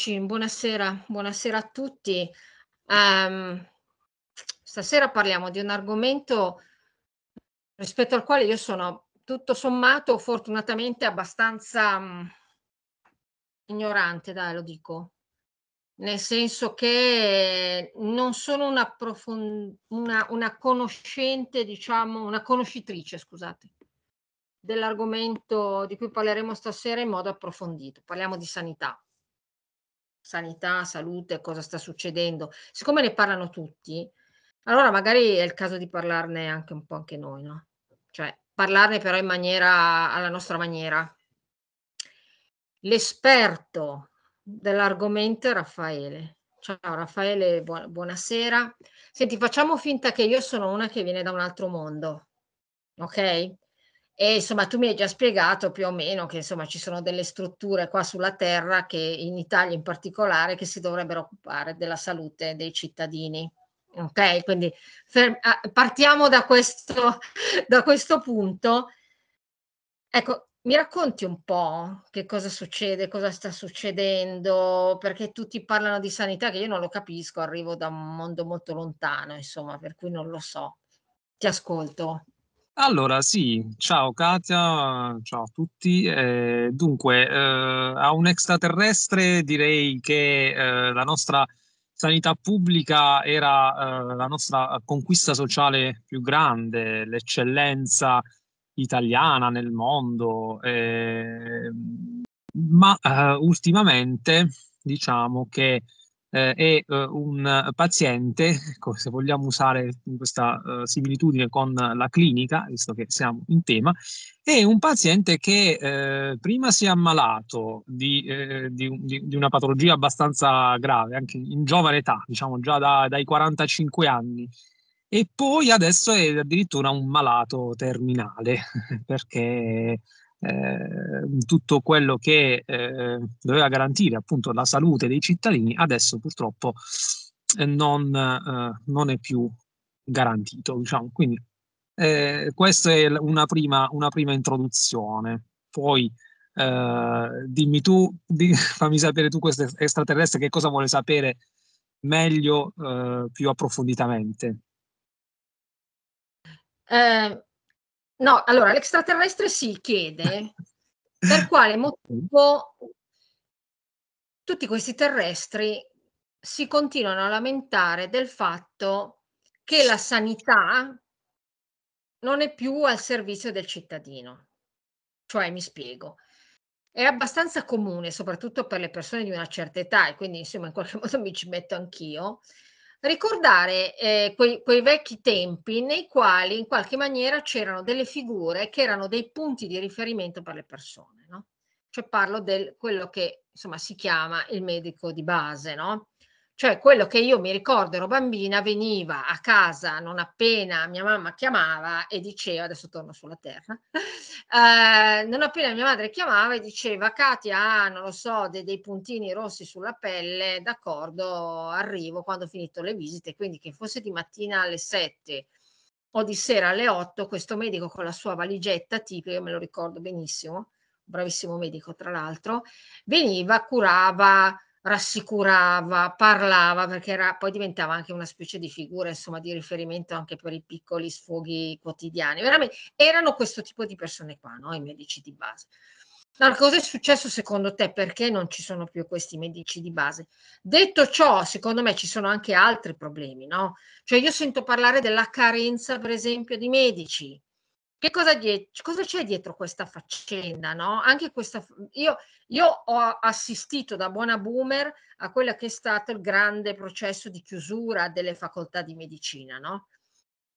Eccoci, buonasera, buonasera a tutti. Um, stasera parliamo di un argomento rispetto al quale io sono tutto sommato fortunatamente abbastanza um, ignorante, dai lo dico, nel senso che non sono una, profond- una, una conoscente, diciamo, una conoscitrice, scusate, dell'argomento di cui parleremo stasera in modo approfondito. Parliamo di sanità sanità, salute, cosa sta succedendo, siccome ne parlano tutti, allora magari è il caso di parlarne anche un po' anche noi, no? Cioè, parlarne però in maniera, alla nostra maniera. L'esperto dell'argomento è Raffaele. Ciao Raffaele, buona, buonasera. Senti, facciamo finta che io sono una che viene da un altro mondo, ok? E insomma, tu mi hai già spiegato più o meno che insomma ci sono delle strutture qua sulla terra che in Italia in particolare che si dovrebbero occupare della salute dei cittadini. Ok, quindi ferm- ah, partiamo da questo, da questo punto. Ecco, mi racconti un po' che cosa succede, cosa sta succedendo, perché tutti parlano di sanità che io non lo capisco, arrivo da un mondo molto lontano, insomma, per cui non lo so. Ti ascolto. Allora sì, ciao Katia, ciao a tutti. Eh, dunque, eh, a un extraterrestre direi che eh, la nostra sanità pubblica era eh, la nostra conquista sociale più grande, l'eccellenza italiana nel mondo, eh, ma eh, ultimamente diciamo che eh, e eh, un paziente, se vogliamo usare questa eh, similitudine con la clinica, visto che siamo in tema, è un paziente che eh, prima si è ammalato di, eh, di, di, una patologia abbastanza grave, anche in giovane età, diciamo già da, dai 45 anni, e poi adesso è addirittura un malato terminale, perché Ehm, tutto quello che ehm, doveva garantire appunto la salute dei cittadini, adesso purtroppo ehm, non, eh, non è più garantito. Diciamo. Quindi eh, questa è una prima, una prima introduzione. Poi Uh, dimmi tu, di, fammi sapere tu questo extraterrestre che cosa vuole sapere meglio, uh, più approfonditamente. Uh, No, allora l'extraterrestre si chiede per quale motivo tutti questi terrestri si continuano a lamentare del fatto che la sanità non è più al servizio del cittadino. Cioè, mi spiego, è abbastanza comune, soprattutto per le persone di una certa età, e quindi insomma in qualche modo mi ci metto anch'io, ricordare eh, quei, quei, vecchi tempi nei quali in qualche maniera c'erano delle figure che erano dei punti di riferimento per le persone, no? Cioè parlo di quello che insomma si chiama il medico di base, no? Cioè, quello che io mi ricordo ero bambina, veniva a casa non appena mia mamma chiamava e diceva, adesso torno sulla terra, eh, non appena mia madre chiamava e diceva, Katia ha, non lo so, dei, dei puntini rossi sulla pelle, d'accordo, arrivo quando ho finito le visite, quindi che fosse di mattina alle 7 o di sera alle 8, questo medico con la sua valigetta tipica, me lo ricordo benissimo, bravissimo medico tra l'altro, veniva, curava rassicurava, parlava, perché era, poi diventava anche una specie di figura, insomma, di riferimento anche per i piccoli sfoghi quotidiani. Veramente erano questo tipo di persone qua, no? i medici di base. Allora, cosa è successo secondo te? Perché non ci sono più questi medici di base? Detto ciò, secondo me ci sono anche altri problemi, no? Cioè io sento parlare della carenza, per esempio, di medici. Che cosa, die- cosa c'è dietro questa faccenda? No? Anche questa, io, io ho assistito da buona boomer a quello che è stato il grande processo di chiusura delle facoltà di medicina, no?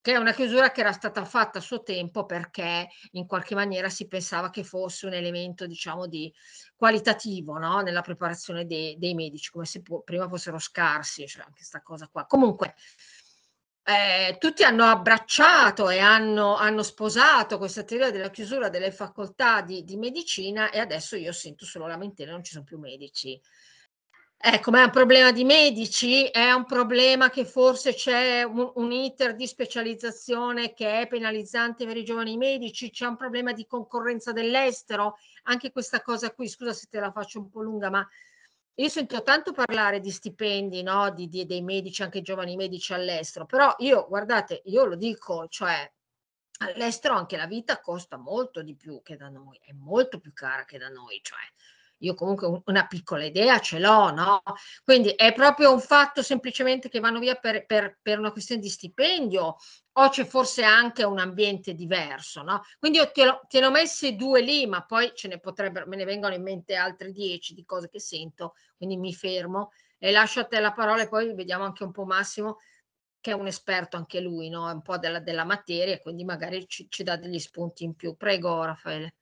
che è una chiusura che era stata fatta a suo tempo perché in qualche maniera si pensava che fosse un elemento, diciamo, di qualitativo no? nella preparazione dei, dei medici, come se po- prima fossero scarsi, cioè anche questa cosa qua. Comunque, eh, tutti hanno abbracciato e hanno, hanno, sposato questa teoria della chiusura delle facoltà di, di medicina e adesso io sento solo lamentele, non ci sono più medici. Ecco, ma è un problema di medici, è un problema che forse c'è un, un, iter di specializzazione che è penalizzante per i giovani medici, c'è un problema di concorrenza dell'estero, anche questa cosa qui, scusa se te la faccio un po' lunga, ma io sento tanto parlare di stipendi, no? di, di, dei medici, anche giovani medici all'estero, però io, guardate, io lo dico, cioè all'estero anche la vita costa molto di più che da noi, è molto più cara che da noi, cioè io comunque una piccola idea ce l'ho, no? Quindi è proprio un fatto semplicemente che vanno via per, per, per una questione di stipendio o c'è forse anche un ambiente diverso, no? Quindi io te, lo, te ne ho messi due lì, ma poi ce ne potrebbero, me ne vengono in mente altre dieci di cose che sento, quindi mi fermo e lascio a te la parola e poi vediamo anche un po' Massimo che è un esperto anche lui, no? un po' della, della materia, quindi magari ci, ci dà degli spunti in più. Prego, Raffaele.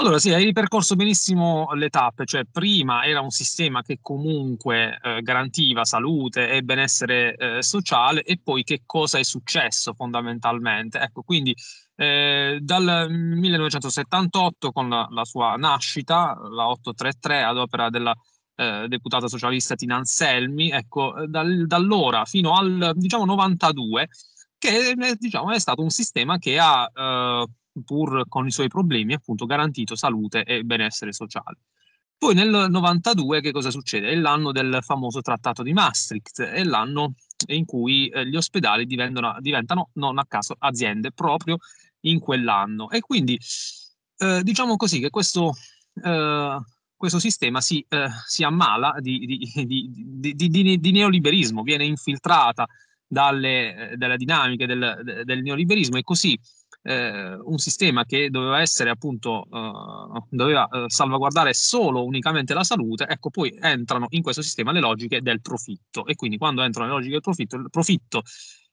Allora, sì, hai ripercorso benissimo le tappe, cioè prima era un sistema che comunque eh, garantiva salute e benessere eh, sociale e poi che cosa è successo fondamentalmente. Ecco, quindi eh, dal 1978 con la, la, sua nascita, la 833 ad opera della eh, deputata socialista Tina Anselmi, ecco, dal, da allora fino al diciamo 92 che diciamo, è stato un sistema che ha eh, pur con i suoi problemi, appunto garantito salute e benessere sociale. Poi nel 92 che cosa succede? È l'anno del famoso trattato di Maastricht, è l'anno in cui eh, gli ospedali diventano, diventano non a caso aziende proprio in quell'anno. E quindi eh, diciamo così che questo, eh, questo sistema si, eh, si ammala di, di, di, di, neoliberismo, viene infiltrata dalle, eh, dalle dinamiche del, del neoliberismo e così eh, un sistema che doveva essere appunto, eh, doveva eh, salvaguardare solo unicamente la salute, ecco poi entrano in questo sistema le logiche del profitto e quindi quando entrano le logiche del profitto, il profitto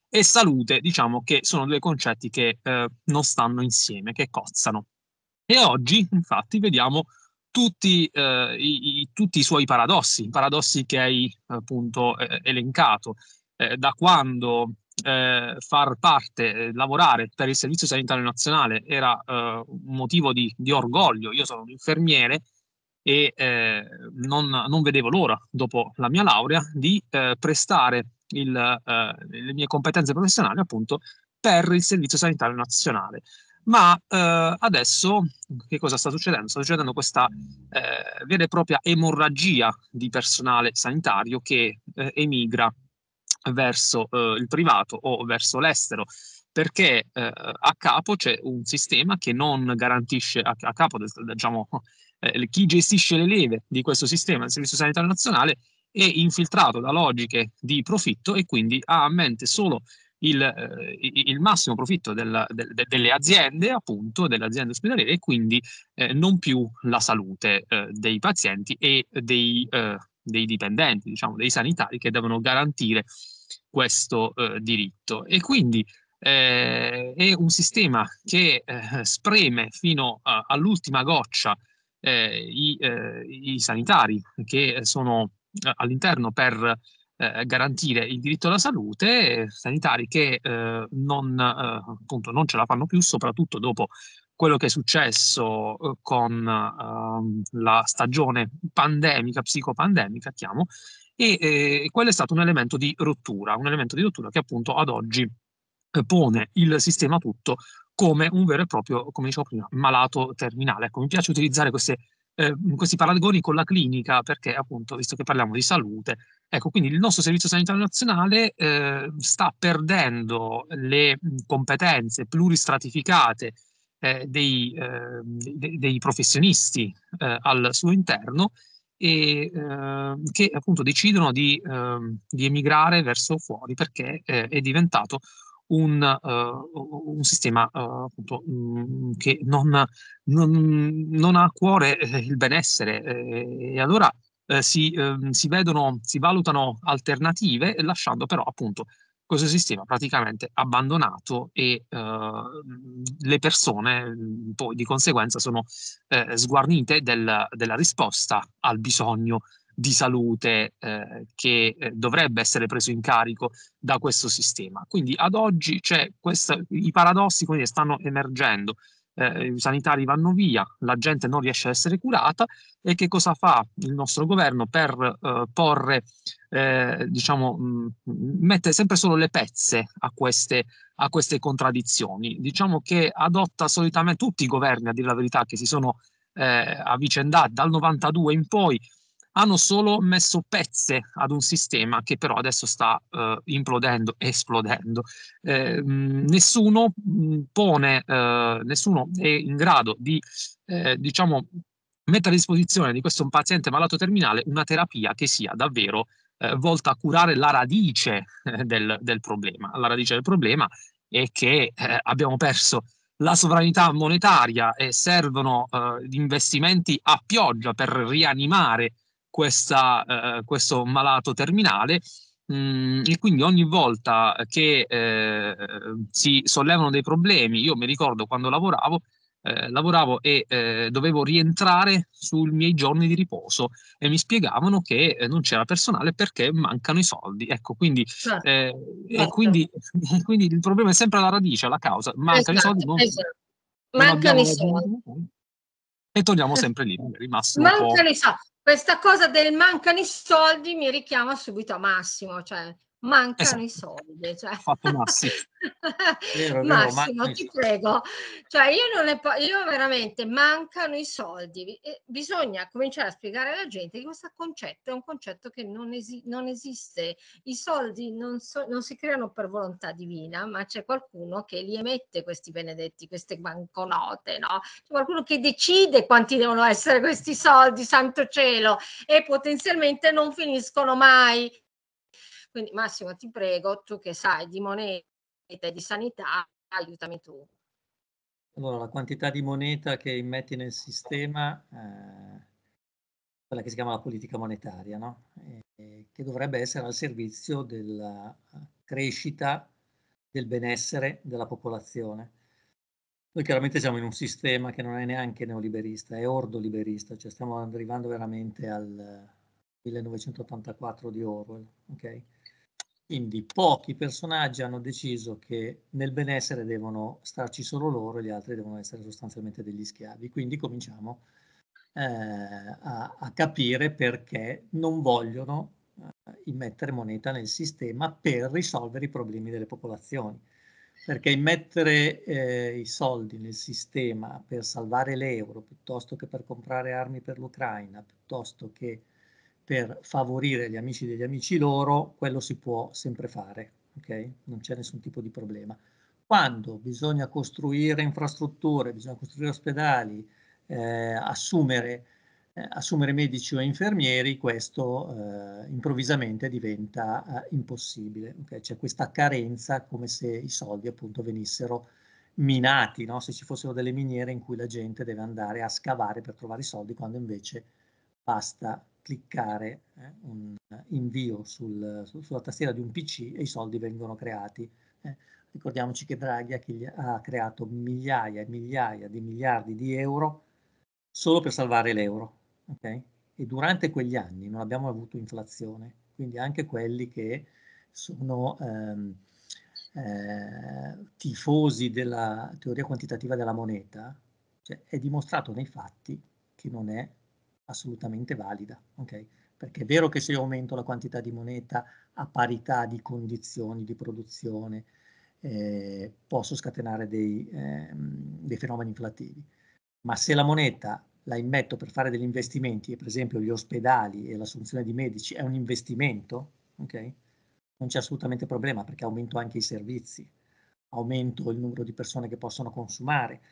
e salute diciamo che sono due concetti che eh, non stanno insieme, che cozzano. E oggi infatti vediamo tutti, eh, i, i, tutti i, suoi paradossi, i paradossi che hai appunto eh, elencato, eh, da quando eh, far parte, eh, lavorare per il Servizio Sanitario Nazionale era eh, un motivo di, di, orgoglio. Io sono un infermiere e eh, non, non, vedevo l'ora, dopo la mia laurea, di eh, prestare il, eh, le mie competenze professionali appunto per il Servizio Sanitario Nazionale. Ma adesso che cosa sta succedendo? Sta succedendo questa vera e propria emorragia di personale sanitario che emigra verso eh, il privato o verso l'estero perché eh, a capo c'è un sistema che non garantisce a, a capo diciamo eh, chi gestisce le leve di questo sistema del servizio sanitario nazionale è infiltrato da logiche di profitto e quindi ha a mente solo il, eh, il massimo profitto della, de, de, delle aziende, appunto, delle aziende ospedaliere e quindi eh, non più la salute eh, dei pazienti e dei, eh, dei dipendenti, diciamo, dei sanitari che devono garantire questo eh, diritto. E quindi eh, è un sistema che eh, spreme fino a, all'ultima goccia eh, i, eh, i, sanitari che sono eh, all'interno per garantire il diritto alla salute, sanitari che non, appunto, non ce la fanno più, soprattutto dopo quello che è successo con uh, la stagione pandemica, psicopandemica, chiamo, e eh, quello è stato un elemento di rottura, un elemento di rottura che appunto ad oggi eh, pone il sistema tutto come un vero e proprio, come dicevo prima, malato terminale. Ecco, mi piace utilizzare queste, eh, questi paragoni con la clinica perché appunto, visto che parliamo di salute, ecco, quindi il nostro Servizio Sanitario Nazionale eh, sta perdendo le mm, competenze pluristratificate eh, dei, eh, dei, professionisti eh, al suo interno e eh, che appunto decidono di, eh, di, emigrare verso fuori perché eh, è diventato un, eh, un sistema eh, appunto, mh, mm, che non, non, non, ha a cuore eh, il benessere e allora si, ehm, si, vedono, si valutano alternative lasciando però appunto questo sistema praticamente abbandonato e eh, le persone mm, poi di conseguenza sono eh, sguarnite del, della risposta al bisogno di salute eh, che eh, dovrebbe essere preso in carico da questo sistema. Quindi ad oggi c'è questa, i paradossi quindi, stanno emergendo eh, i sanitari vanno via, la gente non riesce a essere curata e che cosa fa il nostro governo per eh, porre, eh, diciamo, mh, mm, mette sempre solo le pezze a queste, a queste contraddizioni. Diciamo che adotta solitamente tutti i governi, a dire la verità, che si sono eh, avvicendati dal 92 in poi, hanno solo messo pezze ad un sistema che però adesso sta eh, implodendo, esplodendo. Eh, nessuno pone, eh, nessuno è in grado di, eh, diciamo, mettere a disposizione di questo paziente malato terminale una terapia che sia davvero eh, volta a curare la radice eh, del, del, problema. La radice del problema è che abbiamo perso la sovranità monetaria e servono eh, investimenti a pioggia per rianimare questa, eh, questo malato terminale mm, e quindi ogni volta che eh, si sollevano dei problemi, io mi ricordo quando lavoravo, eh, lavoravo e eh, dovevo rientrare sui miei giorni di riposo e mi spiegavano che eh, non c'era personale perché mancano i soldi. Ecco, quindi, certo. Eh, certo. Quindi, quindi, il problema è sempre alla radice, alla causa. Mancano esatto, i soldi. Non, esatto. Mancano i soldi. Esatto, esatto. E torniamo sempre lì, rimasto. Mancano i soldi questa cosa del mancano i soldi mi richiama subito a Massimo, cioè mancano esatto. i soldi. Cioè. Fatto Massimo. Vero, vero, Massimo, ti prego. Cioè, io, non le po- io veramente mancano i soldi. E eh, bisogna cominciare a spiegare alla gente che questo concetto è un concetto che non, esi- non esiste. I soldi non, so- non, si creano per volontà divina, ma c'è qualcuno che li emette questi benedetti, queste banconote, no? C'è qualcuno che decide quanti devono essere questi soldi, santo cielo, e potenzialmente non finiscono mai quindi Massimo ti prego, tu che sai di moneta e di sanità, aiutami tu. Allora, la quantità di moneta che immetti nel sistema, eh, quella che si chiama la politica monetaria, no? e, eh, che dovrebbe essere al servizio della crescita, del benessere della popolazione. Noi chiaramente siamo in un sistema che non è neanche neoliberista, è ordoliberista, cioè stiamo arrivando veramente al 1984 di Orwell, okay? Quindi pochi personaggi hanno deciso che nel benessere devono starci solo loro e gli altri devono essere sostanzialmente degli schiavi. Quindi cominciamo eh, a, a, capire perché non vogliono eh, immettere moneta nel sistema per risolvere i problemi delle popolazioni. Perché immettere eh, i soldi nel sistema per salvare l'euro, piuttosto che per comprare armi per l'Ucraina, piuttosto che per favorire gli amici degli amici loro, quello si può sempre fare, ok? Non c'è nessun tipo di problema. Quando bisogna costruire infrastrutture, bisogna costruire ospedali, eh, assumere, eh, assumere, medici o infermieri, questo eh, improvvisamente diventa eh, impossibile. Okay? C'è questa carenza come se i soldi appunto venissero minati, no? se ci fossero delle miniere in cui la gente deve andare a scavare per trovare i soldi, quando invece basta cliccare eh, un invio sul, su, sulla tastiera di un PC e i soldi vengono creati. Eh. Ricordiamoci che Draghi ha creato migliaia e migliaia di miliardi di euro solo per salvare l'euro. Okay? E durante quegli anni non abbiamo avuto inflazione, quindi anche quelli che sono ehm, eh, tifosi della teoria quantitativa della moneta, cioè è dimostrato nei fatti che non è assolutamente valida, okay? perché è vero che se io aumento la quantità di moneta a parità di condizioni di produzione eh, posso scatenare dei, eh, dei, fenomeni inflattivi, ma se la moneta la immetto per fare degli investimenti, e per esempio gli ospedali e l'assunzione di medici è un investimento, okay? non c'è assolutamente problema perché aumento anche i servizi, aumento il numero di persone che possono consumare,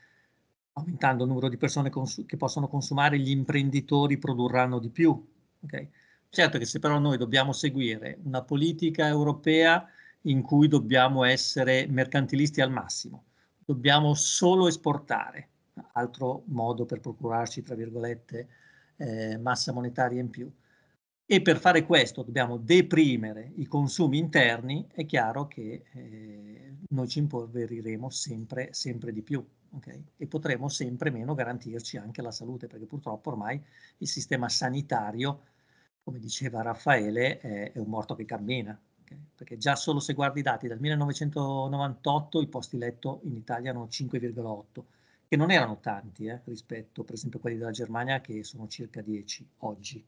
aumentando il numero di persone che possono consumare, gli imprenditori produrranno di più. Okay? Certo che se però noi dobbiamo seguire una politica europea in cui dobbiamo essere mercantilisti al massimo, dobbiamo solo esportare, altro modo per procurarci, tra virgolette, eh, massa monetaria in più. E per fare questo dobbiamo deprimere i consumi interni, è chiaro che eh, noi ci impoveriremo sempre, sempre di più okay? e potremo sempre meno garantirci anche la salute, perché purtroppo ormai il sistema sanitario, come diceva Raffaele, è, è un morto che cammina. Okay? Perché già solo se guardi i dati dal 1998 i posti letto in Italia erano 5,8, che non erano tanti eh, rispetto per esempio a quelli della Germania che sono circa 10 oggi,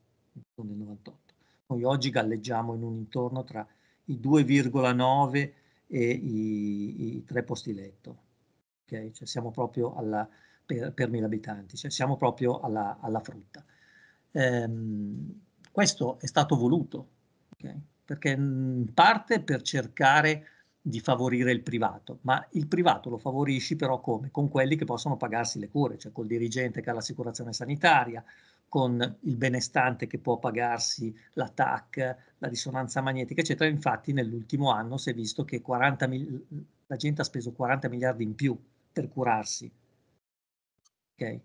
nel 98. Noi oggi galleggiamo in un intorno tra i 2,9 e i, i tre posti letto. Okay? Cioè siamo proprio alla, per, per mille abitanti, cioè siamo proprio alla, alla frutta. Ehm, questo è stato voluto, okay? perché mm, in parte per cercare di favorire il privato, ma il privato lo favorisci però come? Con quelli che possono pagarsi le cure, cioè col dirigente che ha l'assicurazione sanitaria con il benestante che può pagarsi la TAC, la risonanza magnetica, eccetera. Infatti nell'ultimo anno si è visto che mil- la gente ha speso 40 miliardi in più per curarsi. Okay?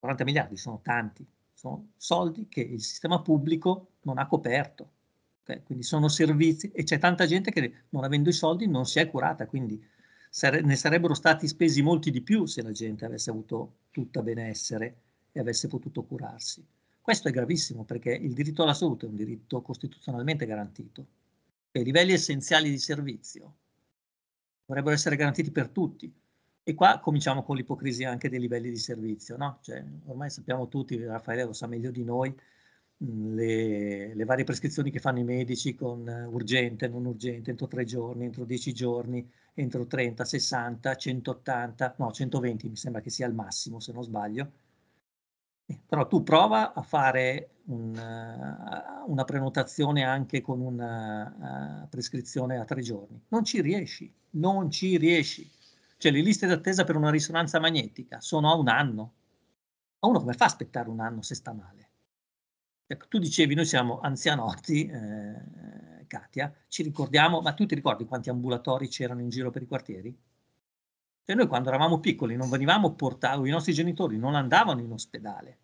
40 miliardi sono tanti, sono soldi che il sistema pubblico non ha coperto. Okay? Quindi sono servizi e c'è tanta gente che non avendo i soldi non si è curata, quindi sare- ne sarebbero stati spesi molti di più se la gente avesse avuto tutta benessere e avesse potuto curarsi. Questo è gravissimo perché il diritto alla salute è un diritto costituzionalmente garantito e i livelli essenziali di servizio dovrebbero essere garantiti per tutti. E qua cominciamo con l'ipocrisia anche dei livelli di servizio, no? cioè, ormai sappiamo tutti, Raffaele lo sa meglio di noi, mm, le, le, varie prescrizioni che fanno i medici con eh, urgente, non urgente, entro tre giorni, entro dieci giorni, entro 30, 60, 180, no, 120 mi sembra che sia il massimo se non sbaglio però tu prova a fare un, eh, una prenotazione anche con una eh, prescrizione a tre giorni. Non ci riesci, non ci riesci. Cioè le liste d'attesa per una risonanza magnetica sono a un anno. Ma uno come fa a aspettare un anno se sta male? Ecco, tu dicevi, noi siamo anzianotti, eh, Katia, ci ricordiamo, ma tu ti ricordi quanti ambulatori c'erano in giro per i quartieri? E cioè, noi quando eravamo piccoli non venivamo portati, i nostri genitori non andavano in ospedale,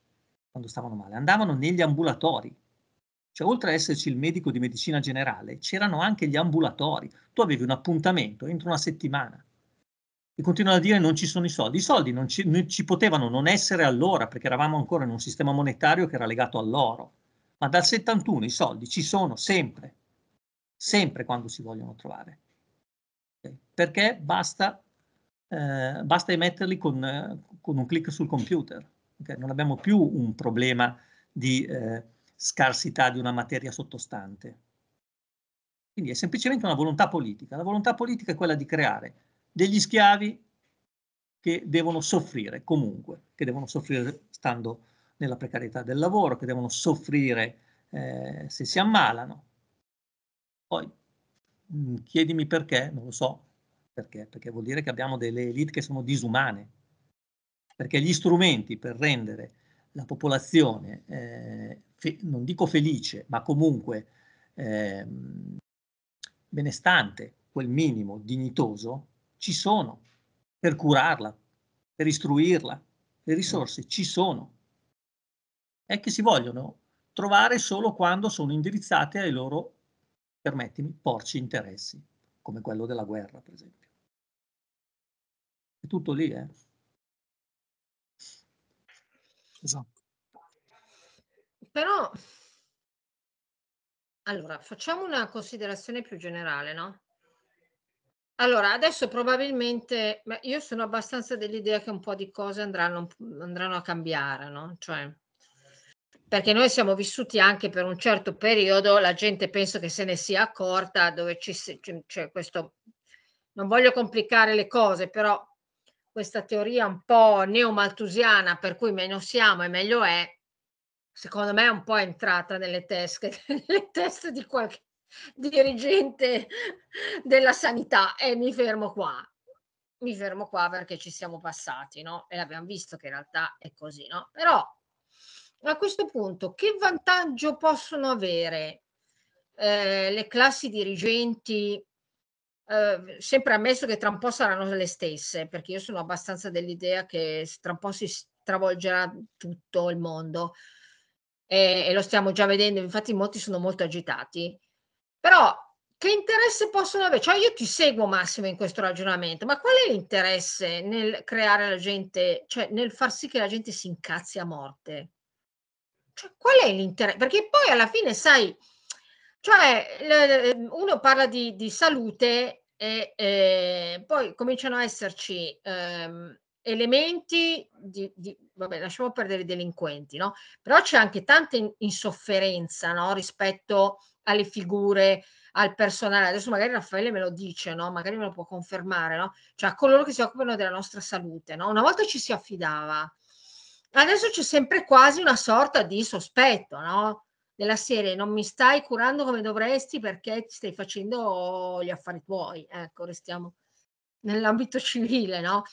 quando stavano male, andavano negli ambulatori. Cioè, oltre ad esserci il medico di medicina generale, c'erano anche gli ambulatori. Tu avevi un appuntamento entro una settimana e continuano a dire non ci sono i soldi. I soldi non ci, non ci potevano non essere allora perché eravamo ancora in un sistema monetario che era legato all'oro. Ma dal 71 i soldi ci sono sempre, sempre quando si vogliono trovare. Perché basta, eh, basta emetterli con, con un clic sul computer. Non abbiamo più un problema di eh, scarsità di una materia sottostante. Quindi è semplicemente una volontà politica. La volontà politica è quella di creare degli schiavi che devono soffrire comunque, che devono soffrire stando nella precarietà del lavoro, che devono soffrire eh, se si ammalano. Poi mm, chiedimi perché, non lo so perché, perché vuol dire che abbiamo delle elite che sono disumane, perché gli strumenti per rendere la popolazione, eh, fe- non dico felice, ma comunque eh, benestante, quel minimo dignitoso, ci sono per curarla, per istruirla. Le risorse ci sono. È che si vogliono trovare solo quando sono indirizzate ai loro, permettimi, porci interessi, come quello della guerra, per esempio. È tutto lì, eh? Esatto. Però, allora, facciamo una considerazione più generale, no? Allora, adesso probabilmente, io sono abbastanza dell'idea che un po' di cose andranno, andranno a cambiare, no? Cioè, perché noi siamo vissuti anche per un certo periodo, la gente penso che se ne sia accorta, dove ci, c'è cioè, questo, non voglio complicare le cose, però questa teoria un po' neomaltusiana per cui meno siamo e meglio è, secondo me è un po' entrata nelle teste, nelle teste di qualche dirigente della sanità e mi fermo qua. Mi fermo qua perché ci siamo passati, no? E abbiamo visto che in realtà è così, no? Però a questo punto che vantaggio possono avere eh, le classi dirigenti Ehm, sempre ammesso che tra un po' saranno le stesse, perché io sono abbastanza dell'idea che tra un po' si stravolgerà tutto il mondo e, e lo stiamo già vedendo, infatti molti sono molto agitati. Però che interesse possono avere? Cioè io ti seguo Massimo in questo ragionamento, ma qual è l'interesse nel creare la gente, cioè nel far sì che la gente si incazzi a morte? Cioè qual è l'interesse? Perché poi alla fine sai cioè, uno parla di, di salute e eh, poi cominciano a esserci ehm, elementi di, di, vabbè, lasciamo perdere i delinquenti, no? Però c'è anche tanta insofferenza, no? Rispetto alle figure, al personale. Adesso magari Raffaele me lo dice, no? Magari me lo può confermare, no? Cioè a coloro che si occupano della nostra salute, no? Una volta ci si affidava, adesso c'è sempre quasi una sorta di sospetto, no? della serie non mi stai curando come dovresti perché ti stai facendo gli affari tuoi, ecco, restiamo nell'ambito civile, no?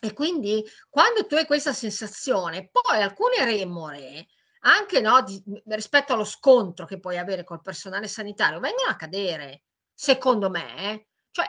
E quindi quando tu hai questa sensazione, poi alcune remore, anche no, di, rispetto allo scontro che puoi avere col personale sanitario, vengono a cadere, secondo me. Eh. Cioè,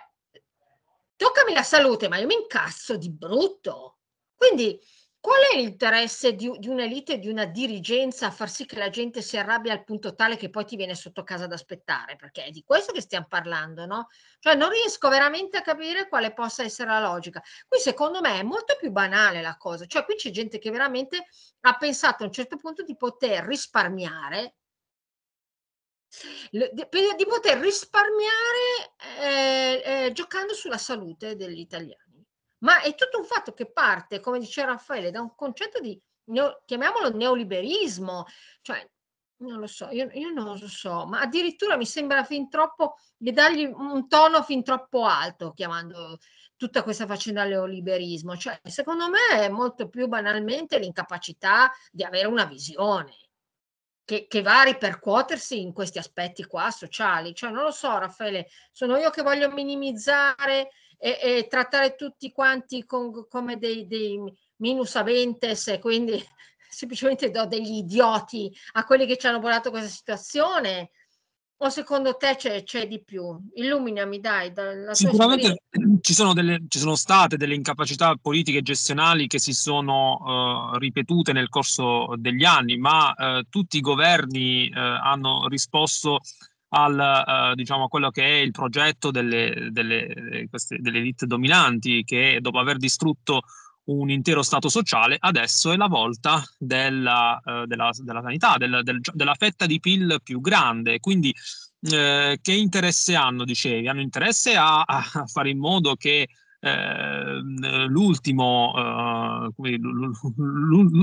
toccami la salute, ma io mi incazzo di brutto. Quindi Qual è l'interesse di, di un'elite, di una dirigenza a far sì che la gente si arrabbia al punto tale che poi ti viene sotto casa ad aspettare? Perché è di questo che stiamo parlando, no? Cioè non riesco veramente a capire quale possa essere la logica. Qui secondo me è molto più banale la cosa, cioè qui c'è gente che veramente ha pensato a un certo punto di poter risparmiare di poter risparmiare eh, eh, giocando sulla salute degli italiani ma è tutto un fatto che parte, come dice Raffaele, da un concetto di, chiamiamolo neoliberismo, cioè non lo so, io, io, non lo so, ma addirittura mi sembra fin troppo di dargli un tono fin troppo alto chiamando tutta questa faccenda neoliberismo. Cioè, secondo me è molto più banalmente l'incapacità di avere una visione che, che va a ripercuotersi in questi aspetti qua sociali. Cioè, non lo so, Raffaele, sono io che voglio minimizzare e, e trattare tutti quanti con, come dei, dei minus aventes, e quindi semplicemente do degli idioti a quelli che ci hanno volato questa situazione? O secondo te c'è, c'è di più? Illuminami, dai. Sicuramente ci sono, delle, ci sono, state delle incapacità politiche e gestionali che si sono uh, ripetute nel corso degli anni, ma uh, tutti i governi uh, hanno risposto al, eh, diciamo, a quello che è il progetto delle, delle, eh, queste, delle elite dominanti che dopo aver distrutto un intero stato sociale, adesso è la volta della, eh, della, della sanità, del, del, della fetta di PIL più grande. Quindi eh, che interesse hanno, dicevi? Hanno interesse a, a fare in modo che eh, l'ultimo, eh,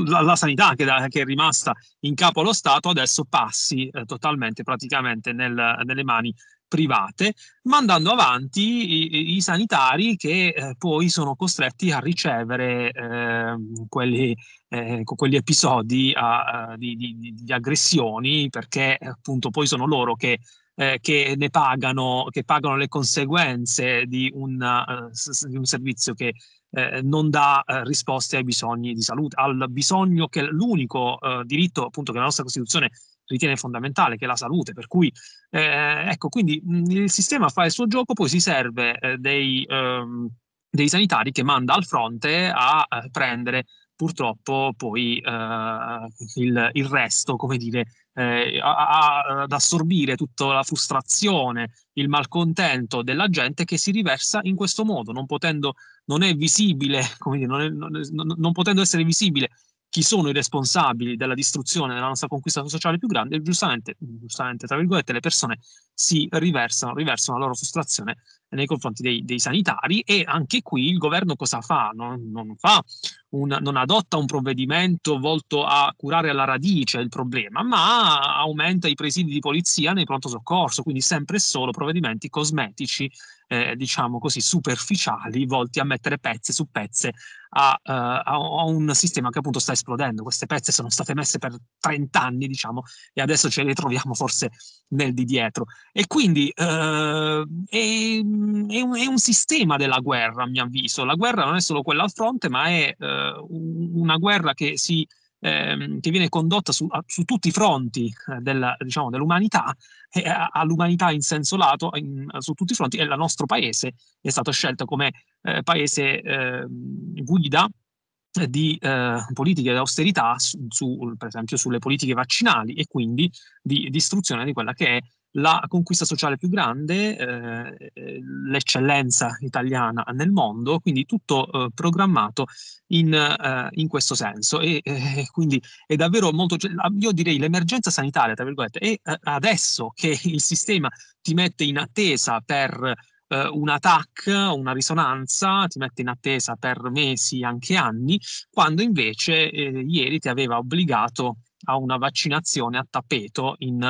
la, la, sanità che, che, è rimasta in capo allo Stato adesso passi eh, totalmente, praticamente nel, nelle mani private, mandando avanti i, i sanitari che eh, poi sono costretti a ricevere eh, quelli, eh, quegli episodi a, a, di, di, di, aggressioni, perché appunto poi sono loro che eh, che ne pagano, che pagano le conseguenze di, una, eh, di un servizio che eh, non dà eh, risposte ai bisogni di salute, al bisogno che l'unico eh, diritto appunto che la nostra Costituzione ritiene fondamentale, che è la salute. Per cui, eh, ecco, quindi il sistema fa il suo gioco, poi si serve eh, dei, ehm, dei sanitari che manda al fronte a prendere purtroppo poi eh, il, il, resto, come dire, eh, a, a, ad assorbire tutta la frustrazione, il malcontento della gente che si riversa in questo modo, non potendo, non è visibile, come dire, non, è, non, è, non potendo essere visibile chi sono i responsabili della distruzione della nostra conquista sociale più grande, giustamente, giustamente tra virgolette, le persone si riversano, riversano la loro frustrazione nei confronti dei, dei sanitari e anche qui il governo cosa fa? Non, non fa un, non adotta un provvedimento volto a curare alla radice il problema, ma aumenta i presidi di polizia nei pronto soccorso, quindi sempre e solo provvedimenti cosmetici, eh, diciamo così, superficiali, volti a mettere pezze su pezze a, uh, a, un sistema che appunto sta esplodendo. Queste pezze sono state messe per 30 anni, diciamo, e adesso ce le troviamo forse nel di dietro. E quindi uh, è, è, un, è, un, sistema della guerra, a mio avviso. La guerra non è solo quella al fronte, ma è... Uh, una guerra che si ehm, che viene condotta su, su tutti i fronti eh, della, diciamo, dell'umanità, all'umanità in senso lato, in, su tutti i fronti, e il nostro paese è stato scelto come eh, paese eh, guida di eh, politiche di austerità, su, su, per esempio sulle politiche vaccinali e quindi di distruzione di quella che è la conquista sociale più grande, eh, eh, l'eccellenza italiana nel mondo, quindi tutto eh, programmato in, eh, in, questo senso. E eh, eh, quindi è davvero molto, cioè, io direi l'emergenza sanitaria, tra virgolette, e adesso che il sistema ti mette in attesa per un TAC, una risonanza, ti mette in attesa per mesi, anche anni, quando invece ieri ti aveva obbligato a una vaccinazione a tappeto in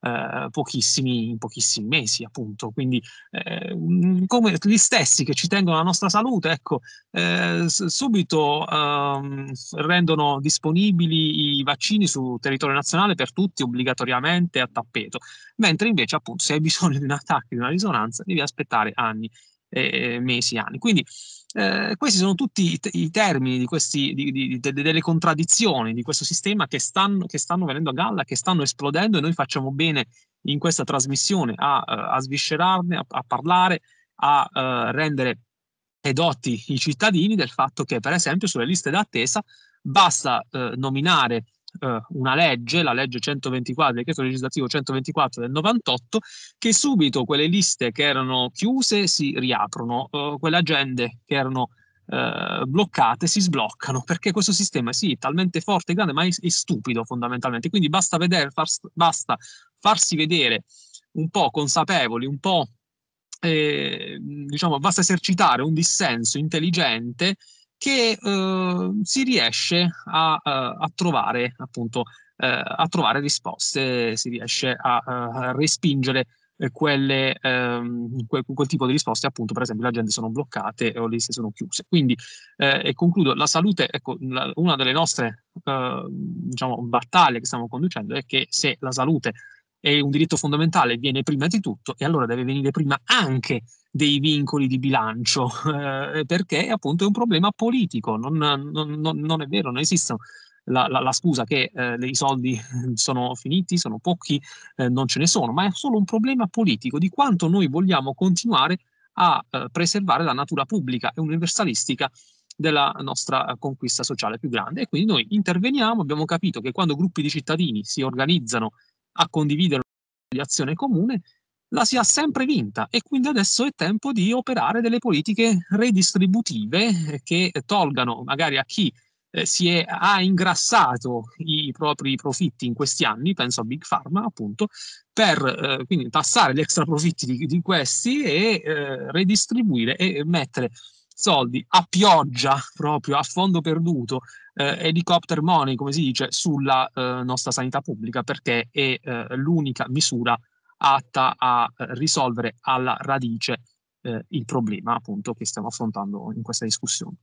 eh, pochissimi, in pochissimi mesi, appunto. Quindi, eh, mm, come gli stessi che ci tengono alla nostra salute, ecco, eh, subito ehm, rendono disponibili i vaccini sul territorio nazionale per tutti obbligatoriamente a tappeto, mentre invece, appunto, se hai bisogno di un attacco, di una risonanza, devi aspettare anni, eh, mesi, anni. Quindi, eh, questi sono tutti i, t- i termini questi, di, di, de- delle contraddizioni di questo sistema che stanno, che stanno, venendo a galla, che stanno esplodendo e noi facciamo bene in questa trasmissione a, eh, a sviscerarne, a, a, parlare, a, a eh, rendere edotti i cittadini del fatto che per esempio sulle liste d'attesa basta eh, nominare eh, una legge, la legge 124, il decreto legislativo 124 del 98, che subito quelle liste che erano chiuse si riaprono, eh, quelle agende che erano eh, bloccate si sbloccano perché questo sistema sì, è talmente forte e grande ma è, è stupido fondamentalmente quindi basta, vedere, far, basta farsi vedere un po' consapevoli un po' eh, diciamo basta esercitare un dissenso intelligente che eh, si riesce a, eh, a trovare appunto eh, a trovare risposte, si riesce a, eh, a respingere eh, quelle, ehm, quel, quel, tipo di risposte, appunto, per esempio, le agende sono bloccate o le liste sono chiuse. Quindi, eh, e concludo, la salute, ecco, la, una delle nostre eh, diciamo, battaglie che stiamo conducendo è che se la salute è un diritto fondamentale, viene prima di tutto e allora deve venire prima anche dei vincoli di bilancio, eh, perché appunto è un problema politico, non, non, non, non è vero, non esiste La, la, la scusa che eh, i soldi sono finiti, sono pochi, eh, non ce ne sono, ma è solo un problema politico di quanto noi vogliamo continuare a eh, preservare la natura pubblica e universalistica della nostra conquista sociale più grande. E quindi noi interveniamo, abbiamo capito che quando gruppi di cittadini si organizzano a condividere l'azione comune, la si è sempre vinta e quindi adesso è tempo di operare delle politiche redistributive che tolgano magari a chi eh, si è, ha ingrassato i propri profitti in questi anni, penso a Big Pharma appunto, per eh, quindi tassare gli extra profitti di, di questi e eh, redistribuire e mettere soldi a pioggia, proprio a fondo perduto, eh, helicopter money, come si dice, sulla eh, nostra sanità pubblica perché è eh, l'unica misura atta a eh, risolvere alla radice eh, il problema appunto che stiamo affrontando in questa discussione.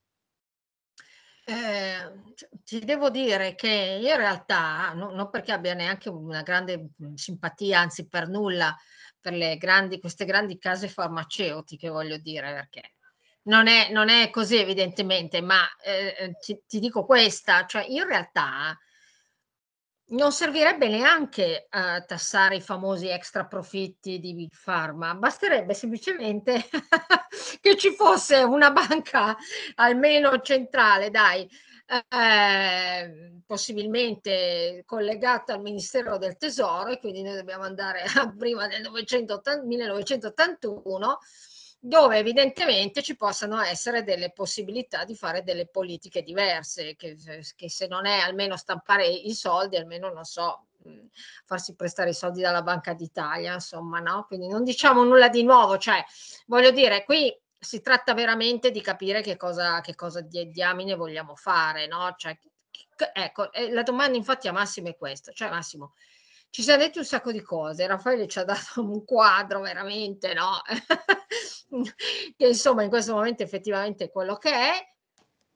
Eh, cioè, ti devo dire che in realtà, no, non perché abbia neanche una grande simpatia, anzi per nulla, per grandi, queste grandi case farmaceutiche, voglio dire, perché non è, non è così evidentemente, ma eh, ti, ti, dico questa, cioè in realtà non servirebbe neanche eh, tassare i famosi extra profitti di Big Pharma, basterebbe semplicemente che ci fosse una banca almeno centrale, dai, eh, possibilmente collegata al Ministero del Tesoro e quindi noi dobbiamo andare a prima del 1980, 1981 dove evidentemente ci possano essere delle possibilità di fare delle politiche diverse, che, che se non è almeno stampare i soldi, almeno non so, mm, farsi prestare i soldi dalla Banca d'Italia, insomma, no? Quindi non diciamo nulla di nuovo, cioè, voglio dire, qui si tratta veramente di capire che cosa, che cosa di diamine vogliamo fare, no? Cioè, ecco, la domanda infatti a Massimo è questa, cioè Massimo, ci siamo detti un sacco di cose. Raffaele ci ha dato un quadro veramente, no? che insomma in questo momento effettivamente è quello che è.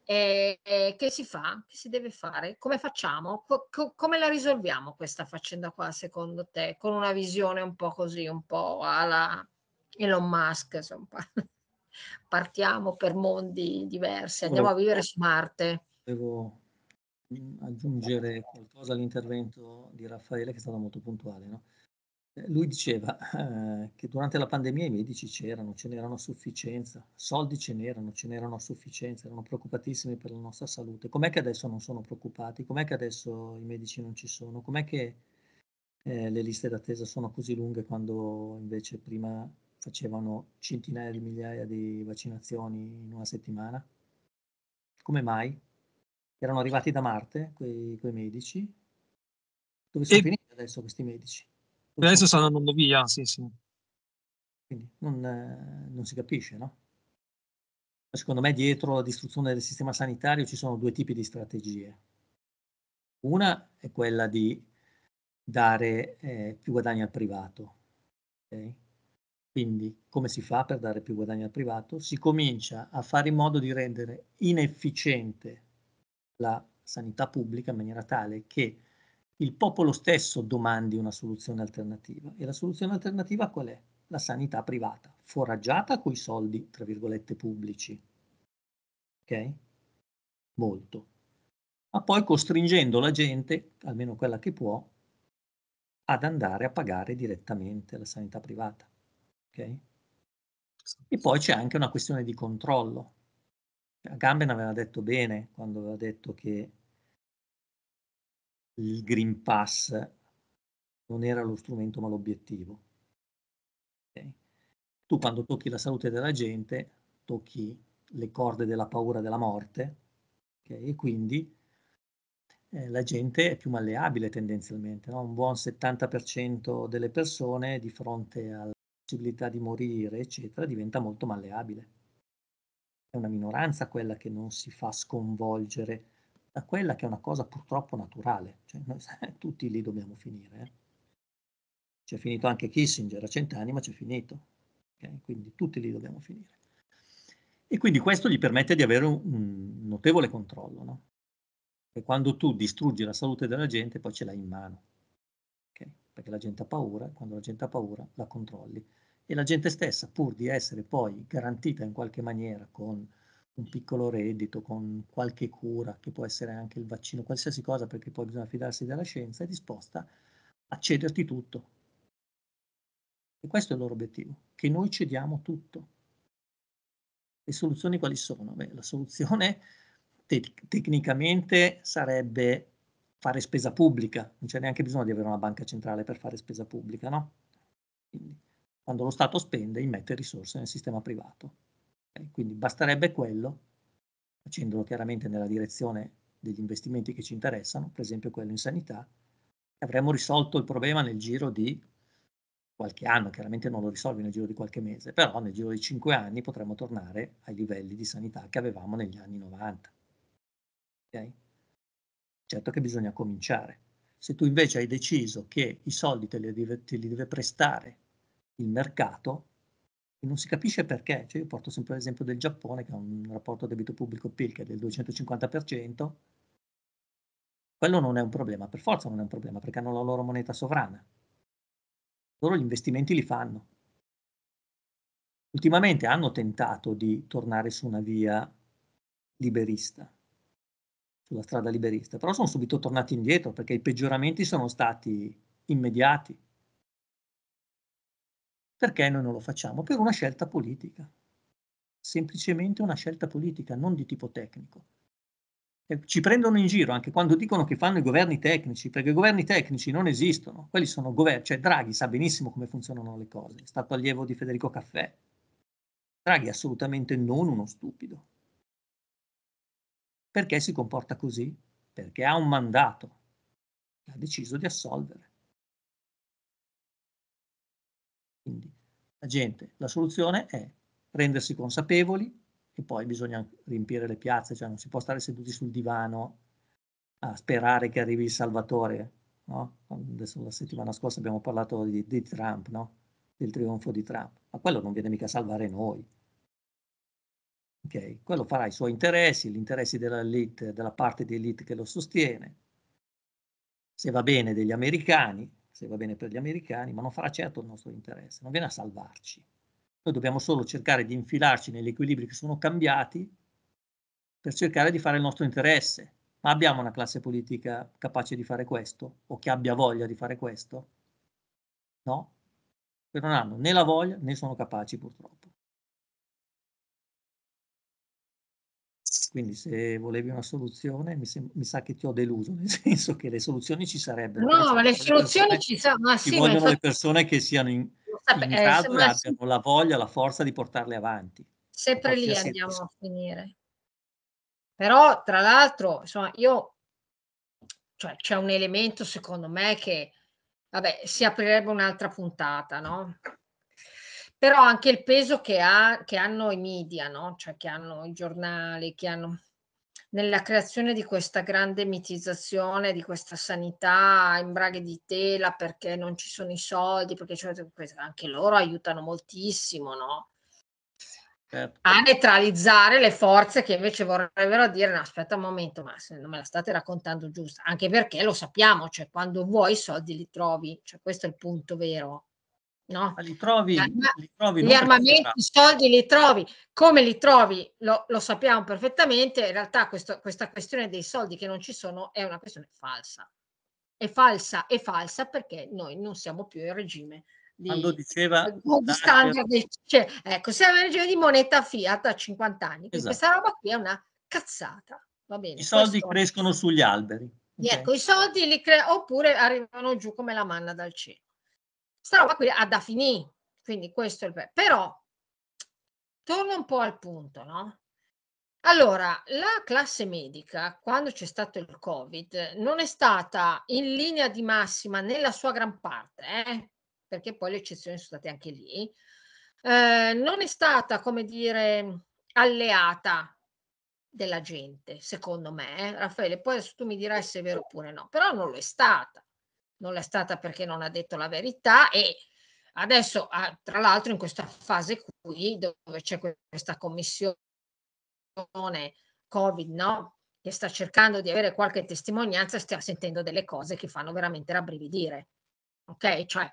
E, e che si fa? Che si deve fare? Come facciamo? Co- co- come la risolviamo questa faccenda qua secondo te? Con una visione un po' così, un po' alla Elon Musk, insomma. Partiamo per mondi diversi, andiamo a vivere su Marte. Devo aggiungere qualcosa all'intervento di Raffaele che è stato molto puntuale. No? Eh, lui diceva eh, che durante la pandemia i medici c'erano, ce n'erano a sufficienza, soldi ce n'erano, ce n'erano a sufficienza, erano preoccupatissimi per la nostra salute. Com'è che adesso non sono preoccupati? Com'è che adesso i medici non ci sono? Com'è che eh, le liste d'attesa sono così lunghe quando invece prima facevano centinaia di migliaia di vaccinazioni in una settimana? Come mai? erano arrivati da Marte, quei, quei medici. Dove sono e... finiti adesso questi medici? Dove adesso sono andando via, sì, sì. Quindi non, eh, non si capisce, no? Secondo me dietro la distruzione del sistema sanitario ci sono due tipi di strategie. Una è quella di dare eh, più guadagni al privato. Okay? Quindi come si fa per dare più guadagni al privato? Si comincia a fare in modo di rendere inefficiente la sanità pubblica in maniera tale che il popolo stesso domandi una soluzione alternativa. E la soluzione alternativa qual è? La sanità privata, foraggiata coi soldi, tra virgolette, pubblici. Ok? Molto. Ma poi costringendo la gente, almeno quella che può, ad andare a pagare direttamente la sanità privata. Ok? E poi c'è anche una questione di controllo. Agamben aveva detto bene quando aveva detto che il Green Pass non era lo strumento ma l'obiettivo. Okay? Tu quando tocchi la salute della gente, tocchi le corde della paura della morte okay? e quindi eh, la gente è più malleabile tendenzialmente. No? Un buon 70% delle persone di fronte alla possibilità di morire, eccetera, diventa molto malleabile è una minoranza quella che non si fa sconvolgere da quella che è una cosa purtroppo naturale, cioè noi tutti lì dobbiamo finire. Eh. C'è finito anche Kissinger a cent'anni, ma c'è finito, okay? quindi tutti lì dobbiamo finire. E quindi questo gli permette di avere un, notevole controllo, no? E quando tu distruggi la salute della gente, poi ce l'hai in mano, okay? perché la gente ha paura, e quando la gente ha paura la controlli e la gente stessa, pur di essere poi garantita in qualche maniera con un piccolo reddito, con qualche cura, che può essere anche il vaccino, qualsiasi cosa, perché poi bisogna fidarsi della scienza, è disposta a cederti tutto. E questo è il loro obiettivo, che noi cediamo tutto. Le soluzioni quali sono? Beh, la soluzione te- tecnicamente sarebbe fare spesa pubblica, non c'è neanche bisogno di avere una banca centrale per fare spesa pubblica, no? Quindi quando lo Stato spende, immette risorse nel sistema privato. Okay? Quindi basterebbe quello, facendolo chiaramente nella direzione degli investimenti che ci interessano, per esempio quello in sanità, avremmo risolto il problema nel giro di qualche anno, chiaramente non lo risolvi nel giro di qualche mese, però nel giro di cinque anni potremmo tornare ai livelli di sanità che avevamo negli anni 90. Okay? Certo che bisogna cominciare. Se tu invece hai deciso che i soldi te li deve, te li deve prestare il mercato e non si capisce perché. Cioè io porto sempre l'esempio del Giappone che ha un rapporto debito pubblico-PIL che è del 250%. Quello non è un problema, per forza non è un problema, perché hanno la loro moneta sovrana. Loro gli investimenti li fanno. Ultimamente hanno tentato di tornare su una via liberista, sulla strada liberista, però sono subito tornati indietro perché i peggioramenti sono stati immediati perché noi non lo facciamo? Per una scelta politica. Semplicemente una scelta politica, non di tipo tecnico. E ci prendono in giro anche quando dicono che fanno i governi tecnici, perché i governi tecnici non esistono. Quelli sono governi, cioè Draghi sa benissimo come funzionano le cose, è stato allievo di Federico Caffè. Draghi è assolutamente non uno stupido. Perché si comporta così? Perché ha un mandato che ha deciso di assolvere Quindi la gente, la soluzione è rendersi consapevoli e poi bisogna riempire le piazze, cioè non si può stare seduti sul divano a sperare che arrivi il salvatore. No? Adesso la settimana scorsa abbiamo parlato di, di Trump, no? del trionfo di Trump, ma quello non viene mica a salvare noi. Okay. Quello farà i suoi interessi, gli interessi dell'elite, della parte di elite che lo sostiene, se va bene degli americani, se va bene per gli americani, ma non farà certo il nostro interesse, non viene a salvarci. Noi dobbiamo solo cercare di infilarci negli equilibri che sono cambiati per cercare di fare il nostro interesse. Ma abbiamo una classe politica capace di fare questo o che abbia voglia di fare questo? No, che non hanno né la voglia né sono capaci purtroppo. quindi se volevi una soluzione mi, sem- mi, sa che ti ho deluso, nel senso che le soluzioni ci sarebbero. No, ma le soluzioni ci sono. Ci sì, vogliono infatti... le persone che siano in, sape- in grado eh, e abbiano sì. la voglia, la forza di portarle avanti. Sempre lì andiamo senso. a finire. Però, tra l'altro, insomma, io, cioè, c'è un elemento secondo me che, vabbè, si aprirebbe un'altra puntata, no? però anche il peso che, ha, che hanno i media, no? cioè che hanno i giornali, che hanno nella creazione di questa grande mitizzazione, di questa sanità in braghe di tela perché non ci sono i soldi, perché cioè, anche loro aiutano moltissimo no? certo. a neutralizzare le forze che invece vorrebbero dire no aspetta un momento, ma se non me la state raccontando giusta, anche perché lo sappiamo, cioè quando vuoi i soldi li trovi, cioè questo è il punto vero. No. Ma li trovi, li trovi gli armamenti, i soldi li trovi. Come li trovi lo, lo sappiamo perfettamente, in realtà questo, questa questione dei soldi che non ci sono è una questione falsa. È falsa, è falsa perché noi non siamo più in regime di, Quando diceva di standard, cioè, ecco, siamo in regime di moneta fiat a 50 anni. Esatto. Questa roba qui è una cazzata. Va bene, I soldi crescono sugli alberi. Okay. Ecco, i soldi li cre- oppure arrivano giù come la manna dal cielo. Sta roba qui ha da finire, quindi questo è il... Per- però, torno un po' al punto, no? Allora, la classe medica, quando c'è stato il Covid, non è stata in linea di massima nella sua gran parte, eh? perché poi le eccezioni sono state anche lì, eh, non è stata, come dire, alleata della gente, secondo me. Eh? Raffaele, poi adesso tu mi dirai se è vero oppure no, però non lo è stata non l'è stata perché non ha detto la verità e adesso, ah, tra l'altro, in questa fase qui, dove c'è questa commissione Covid, no? che sta cercando di avere qualche testimonianza, stiamo sentendo delle cose che fanno veramente rabbrividire. Ok? Cioè,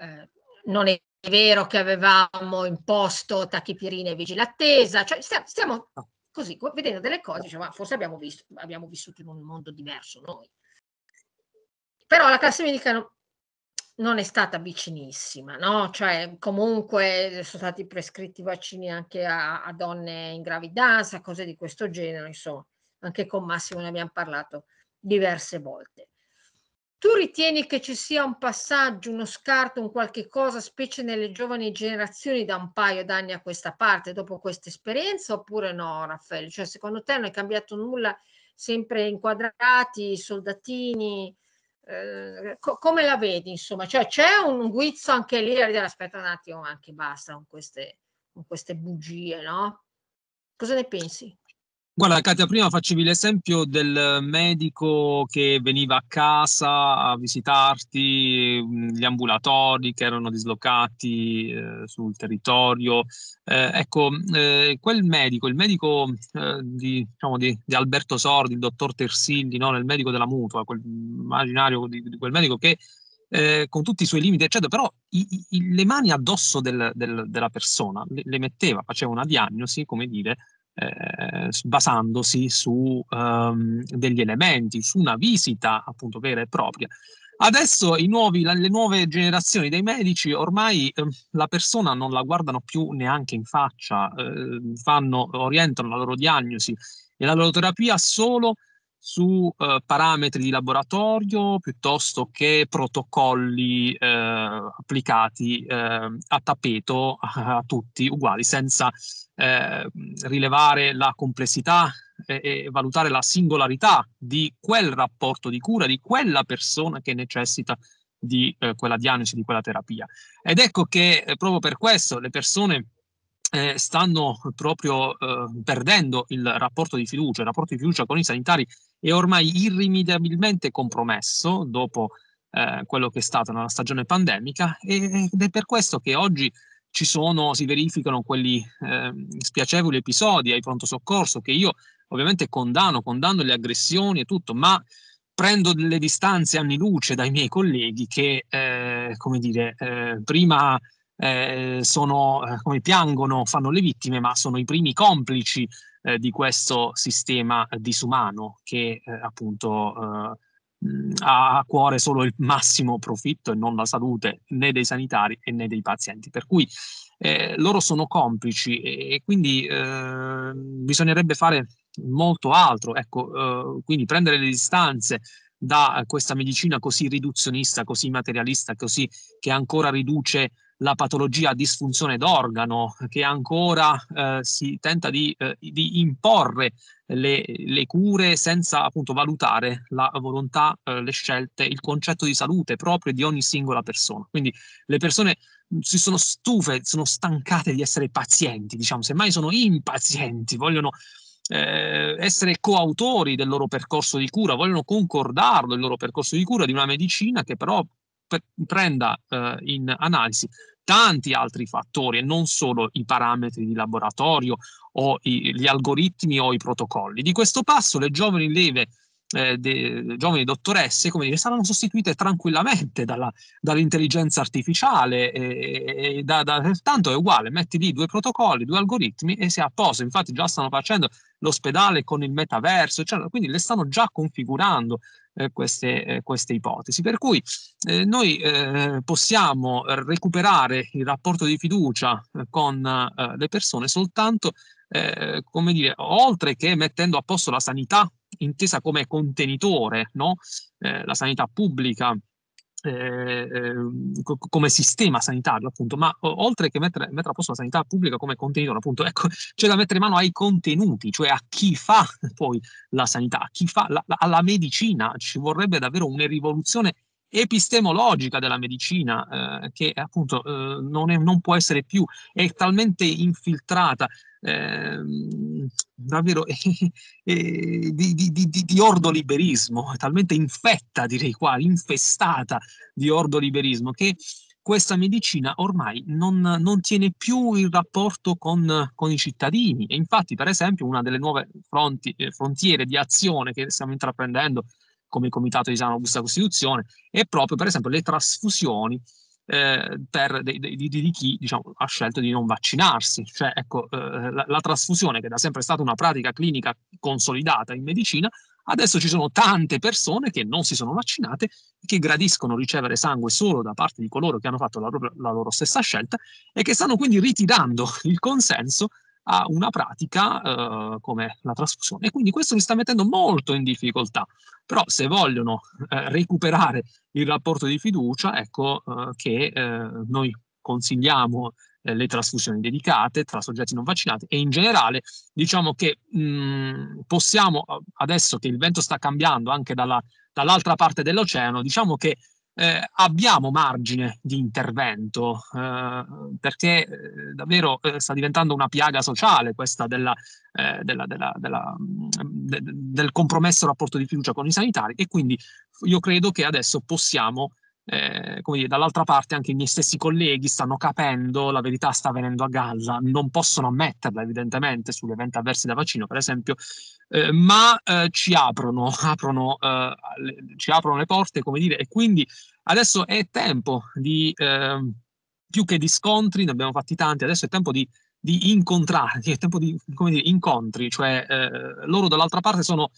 eh, non è vero che avevamo imposto tachipirina e vigilattesa, cioè stiamo, ah. così vedendo delle cose, cioè, forse abbiamo, visto, abbiamo vissuto in un mondo diverso noi. Però la classe medica non è stata vicinissima, no? Cioè, comunque eh, sono stati prescritti vaccini anche a, a donne in gravidanza, cose di questo genere, insomma, anche con Massimo ne abbiamo parlato diverse volte. Tu ritieni che ci sia un passaggio, uno scarto, un qualche cosa, specie nelle giovani generazioni, da un paio d'anni a questa parte, dopo questa esperienza, oppure no, Raffaele? Cioè, secondo te non è cambiato nulla, sempre inquadrati, soldatini? Eh, co- come la vedi, insomma? Cioè, c'è un guizzo anche lì eh, aspetta un attimo, anche basta con queste, con queste bugie, no? Cosa ne pensi? Guarda, Katia, prima facevi l'esempio del medico che veniva a casa a visitarti, mm, gli ambulatori che erano dislocati eh, sul territorio. Eh, ecco, mm, eh, quel medico, il medico eh, di, diciamo, di, di, Alberto Sordi, il dottor Tersilli, no? il medico della mutua, quel immaginario di, di quel medico che eh, con tutti i suoi limiti, eccetera, però i, i, le mani addosso del, del, della persona le, le, metteva, faceva una diagnosi, come dire, eh, basandosi su um, degli elementi, su una visita appunto vera e propria. Adesso nuovi, la, le nuove generazioni dei medici ormai eh, la persona non la guardano più neanche in faccia, eh, fanno, orientano la loro diagnosi e la loro terapia solo su eh, parametri di laboratorio piuttosto che protocolli eh, applicati ehm, a tappeto a, a tutti uguali, senza Ehm, rilevare la complessità e, e valutare la singolarità di quel rapporto di cura, di quella persona che necessita di eh, quella diagnosi, di quella terapia. Ed ecco che eh, proprio per questo le persone eh, stanno proprio eh, perdendo il rapporto di fiducia, il rapporto di fiducia con i sanitari è ormai irrimediabilmente compromesso dopo eh, quello che è stata una stagione pandemica ed è per questo che oggi ci sono, si verificano quelli eh, spiacevoli episodi ai pronto soccorso che io ovviamente condanno, condanno le aggressioni e tutto, ma prendo delle distanze anni luce dai miei colleghi che, eh, come dire, eh, prima eh, sono, eh, come piangono, fanno le vittime, ma sono i primi complici eh, di questo sistema disumano che appunto ha a cuore solo il massimo profitto e non la salute né dei sanitari né dei pazienti. Per cui eh, loro sono complici e, e quindi eh, bisognerebbe fare molto altro. Ecco, eh, quindi prendere le distanze da questa medicina così riduzionista, così materialista, così che ancora riduce la patologia a disfunzione d'organo che ancora eh, si tenta di, eh, di imporre le, le, cure senza appunto valutare la volontà, eh, le scelte, il concetto di salute proprio di ogni singola persona. Quindi le persone mm, si sono stufe, sono stancate di essere pazienti, diciamo, semmai sono impazienti, vogliono eh, essere coautori del loro percorso di cura, vogliono concordarlo il loro percorso di cura di una medicina che però prenda eh, in analisi tanti altri fattori e non solo i parametri di laboratorio o i, gli algoritmi o i protocolli. Di questo passo le giovani leve eh, de, giovani diciamo, dottoresse, come dire, saranno sostituite tranquillamente dalla, dall'intelligenza artificiale e, e da, da, tanto è uguale, metti lì due protocolli, due algoritmi e si è a posto, infatti già stanno facendo l'ospedale con il metaverso, eccetera. quindi le stanno già configurando eh, queste, eh, queste, ipotesi. Per cui eh, noi eh, possiamo recuperare il rapporto di fiducia eh, con le persone soltanto eh, come dire, oltre che mettendo a posto la sanità intesa come contenitore, no? eh, la sanità pubblica eh, eh come sistema sanitario, appunto, ma oltre che mettere, mettere a posto la sanità pubblica come contenitore, appunto, ecco, c'è da mettere mano ai contenuti, cioè a chi fa poi la sanità, a chi fa la, la, alla medicina, ci vorrebbe davvero una rivoluzione epistemologica della medicina eh, che appunto eh, non, è, non, può essere più, è talmente infiltrata eh, davvero eh, eh, di, di, di, di, ordoliberismo, talmente infetta, direi qua, infestata di ordoliberismo, che questa medicina ormai non, non tiene più il rapporto con, con, i cittadini. E infatti, per esempio, una delle nuove fronti, eh, frontiere di azione che stiamo intraprendendo come Comitato di Sana Augusta Costituzione è proprio, per esempio, le trasfusioni eh, per, di, di, di, chi diciamo, ha scelto di non vaccinarsi. Cioè, ecco, eh, la, la trasfusione, che da sempre è stata una pratica clinica consolidata in medicina, Adesso ci sono tante persone che non si sono vaccinate, che gradiscono ricevere sangue solo da parte di coloro che hanno fatto la, la loro stessa scelta e che stanno quindi ritirando il consenso a una pratica eh, come la trasfusione. E quindi questo mi sta mettendo molto in difficoltà. Però se vogliono eh, recuperare il rapporto di fiducia, ecco eh, che eh, noi consigliamo eh, le trasfusioni dedicate tra soggetti non vaccinati e in generale diciamo che mh, mm, possiamo, eh, adesso che il vento sta cambiando anche dalla, dall'altra parte dell'oceano, diciamo che eh, abbiamo margine di intervento, eh, perché eh, davvero eh, sta diventando una piaga sociale questa della, eh, della, della, della mm, de, del compromesso rapporto di fiducia con i sanitari e quindi io credo che adesso possiamo eh, come dire, dall'altra parte anche i miei stessi colleghi stanno capendo la verità sta venendo a galla, non possono ammetterla evidentemente sugli eventi avversi da vaccino, per esempio, eh, ma eh, ci, aprono, aprono, eh, le, ci aprono le porte, come dire, e quindi adesso è tempo di, ehm, più che di scontri, ne abbiamo fatti tanti, adesso è tempo di, di incontrarli, è tempo di come dire, incontri, cioè eh, loro dall'altra parte sono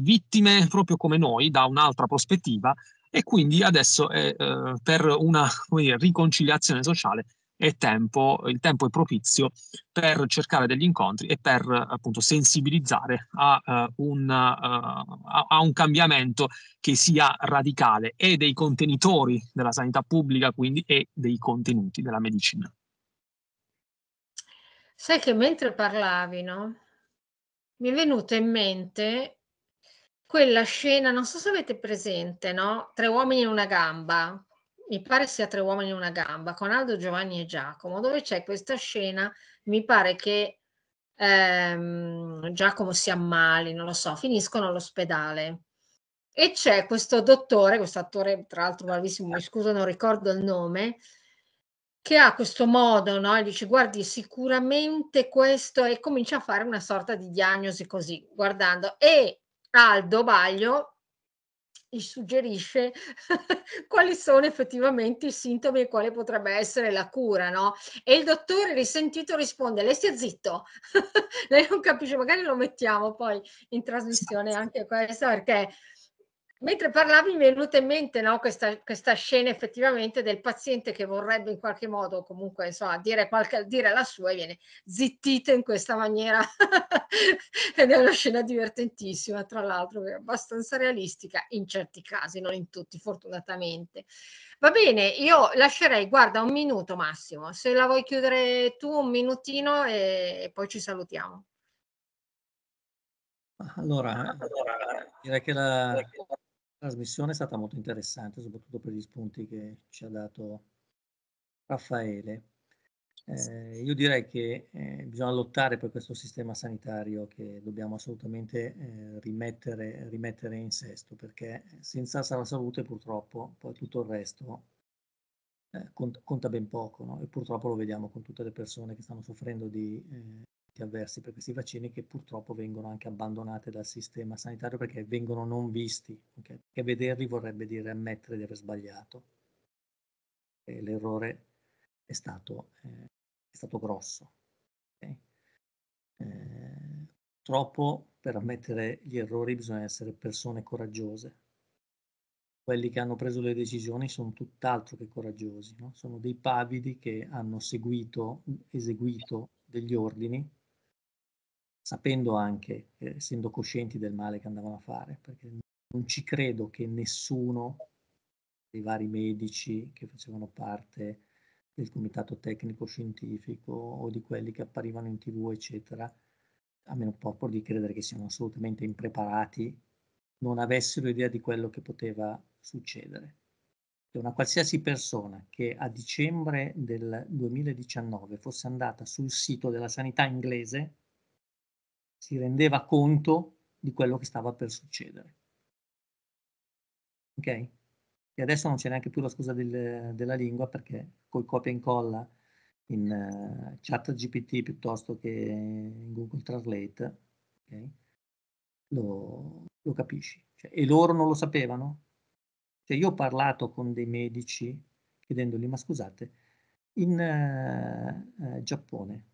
vittime proprio come noi da un'altra prospettiva e quindi adesso è, eh, per una dire, riconciliazione sociale è tempo, il tempo è propizio per cercare degli incontri e per appunto sensibilizzare a, uh, un, uh, a, a, un cambiamento che sia radicale e dei contenitori della sanità pubblica quindi e dei contenuti della medicina. Sai che mentre parlavi, no? Mi è venuto in mente quella scena, non so se avete presente, no? Tre uomini in una gamba, mi pare sia Tre uomini in una gamba, con Aldo Giovanni e Giacomo, dove c'è questa scena, mi pare che ehm, Giacomo si ammali, non lo so, finiscono all'ospedale. E c'è questo dottore, questo attore tra l'altro bravissimo, mi scuso non ricordo il nome, che ha questo modo, no? E dice guardi sicuramente questo e comincia a fare una sorta di diagnosi così, guardando e Aldo Baglio gli suggerisce quali sono effettivamente i sintomi e quale potrebbe essere la cura, no? E il dottore risentito risponde, lei stia zitto, lei non capisce, magari lo mettiamo poi in trasmissione anche questa perché Mentre parlavi mi è venuta in mente no, questa, questa, scena effettivamente del paziente che vorrebbe in qualche modo comunque insomma, dire, qualche, dire la sua e viene zittito in questa maniera ed è una scena divertentissima tra l'altro abbastanza realistica in certi casi, non in tutti fortunatamente. Va bene, io lascerei, guarda, un minuto massimo, se la vuoi chiudere tu un minutino e, e poi ci salutiamo. Allora, allora direi che la trasmissione è stata molto interessante, soprattutto per gli spunti che ci ha dato Raffaele. Eh, io direi che eh, bisogna lottare per questo sistema sanitario che dobbiamo assolutamente eh, rimettere, rimettere, in sesto, perché senza la salute purtroppo poi tutto il resto eh, conta, conta, ben poco no? e purtroppo lo vediamo con tutte le persone che stanno soffrendo di eh, avversi per questi vaccini che purtroppo vengono anche abbandonate dal sistema sanitario perché vengono non visti, okay? perché vederli vorrebbe dire ammettere di aver sbagliato. E l'errore è stato, eh, è stato grosso. Okay? Eh, troppo per ammettere gli errori bisogna essere persone coraggiose. Quelli che hanno preso le decisioni sono tutt'altro che coraggiosi, no? sono dei pavidi che hanno seguito, eseguito degli ordini sapendo anche, eh, essendo coscienti del male che andavano a fare, perché non ci credo che nessuno dei vari medici che facevano parte del comitato tecnico scientifico o di quelli che apparivano in tv, eccetera, a meno proprio di credere che siano assolutamente impreparati, non avessero idea di quello che poteva succedere. Che una qualsiasi persona che a dicembre del 2019 fosse andata sul sito della sanità inglese si rendeva conto di quello che stava per succedere. Ok? E adesso non c'è neanche più la scusa del, della lingua perché col copia e incolla in uh, chat GPT piuttosto che in Google Translate okay, lo, lo, capisci. Cioè, e loro non lo sapevano? Cioè, io ho parlato con dei medici chiedendogli ma scusate, in uh, uh, Giappone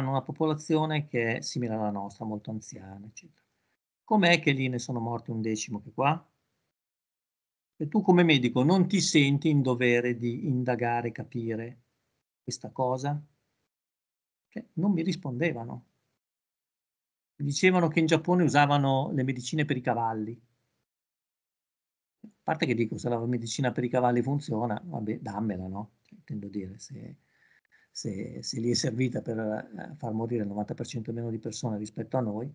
hanno una popolazione che è simile alla nostra, molto anziana, eccetera. Com'è che lì ne sono morti un decimo che qua? E tu come medico non ti senti in dovere di indagare, capire questa cosa? Cioè, non mi rispondevano. Dicevano che in Giappone usavano le medicine per i cavalli. A parte che dico, se la medicina per i cavalli funziona, vabbè, dammela, no? Cioè, intendo dire, se se, se lì è servita per eh, far morire il 90% meno di persone rispetto a noi,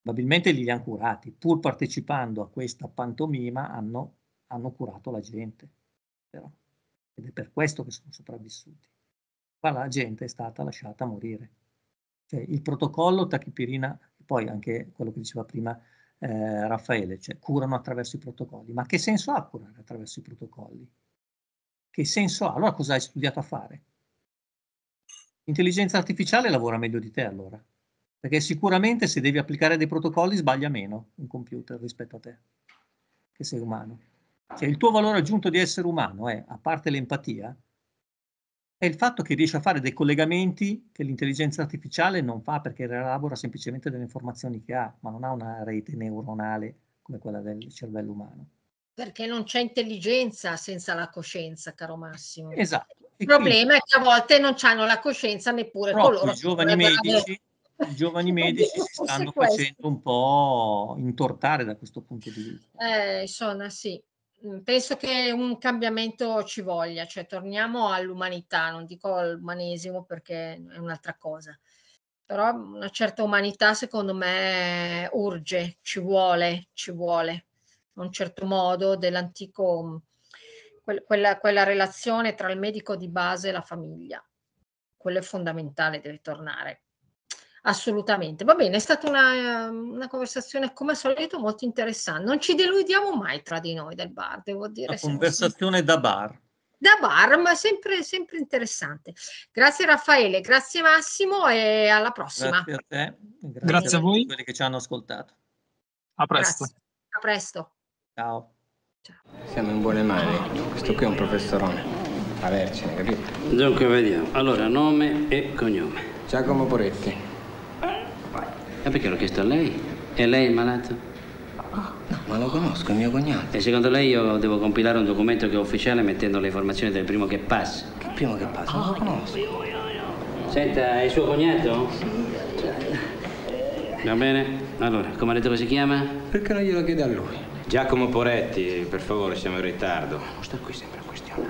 probabilmente li hanno curati, pur partecipando a questa pantomima hanno, hanno curato la gente, però. ed è per questo che sono sopravvissuti. Qua la gente è stata lasciata morire. Cioè, il protocollo tachipirina, poi anche quello che diceva prima eh, Raffaele, cioè curano attraverso i protocolli, ma che senso ha curare attraverso i protocolli? Che senso ha? Allora cosa hai studiato a fare? L'intelligenza artificiale lavora meglio di te allora, perché sicuramente se devi applicare dei protocolli sbaglia meno un computer rispetto a te, che sei umano. Cioè il tuo valore aggiunto di essere umano è, a parte l'empatia, è il fatto che riesci a fare dei collegamenti che l'intelligenza artificiale non fa perché elabora semplicemente delle informazioni che ha, ma non ha una rete neuronale come quella del cervello umano. Perché non c'è intelligenza senza la coscienza, caro Massimo. Esatto, il problema è che a volte non hanno la coscienza neppure coloro. I giovani cioè, medici, i giovani medici si stanno questo. facendo un po' intortare da questo punto di vista. Eh, insomma, sì. Mm, penso che un cambiamento ci voglia, cioè torniamo all'umanità, non dico all'umanesimo perché è un'altra cosa, però una certa umanità secondo me urge, ci vuole, ci vuole, in un certo modo dell'antico mm, quella, quella relazione tra il medico di base e la famiglia. Quello è fondamentale, deve tornare. Assolutamente. Va bene, è stata una, una, conversazione come al solito molto interessante. Non ci deludiamo mai tra di noi del bar, devo dire. Una conversazione da bar. Da bar, ma sempre, sempre interessante. Grazie Raffaele, grazie Massimo e alla prossima. Grazie a te. Grazie, grazie a voi. A quelli che ci hanno ascoltato. A presto. Grazie. A presto. Ciao. Siamo in buone mani. Questo qui è un professorone. Avercene, capito? Dunque, vediamo. Allora, nome e cognome. Giacomo Poretti. E perché l'ho chiesto a lei? E lei il malato? No, ma lo conosco, è mio cognato. E secondo lei io devo compilare un documento che è ufficiale mettendo le informazioni del primo che passa? Che primo che passa? Non lo conosco. Senta, è suo cognato? Sì. Va bene? Allora, come ha detto che si chiama? Perché non glielo chiede a lui? Giacomo Poretti, per favore, siamo in ritardo. Non sta qui sempre a questionare.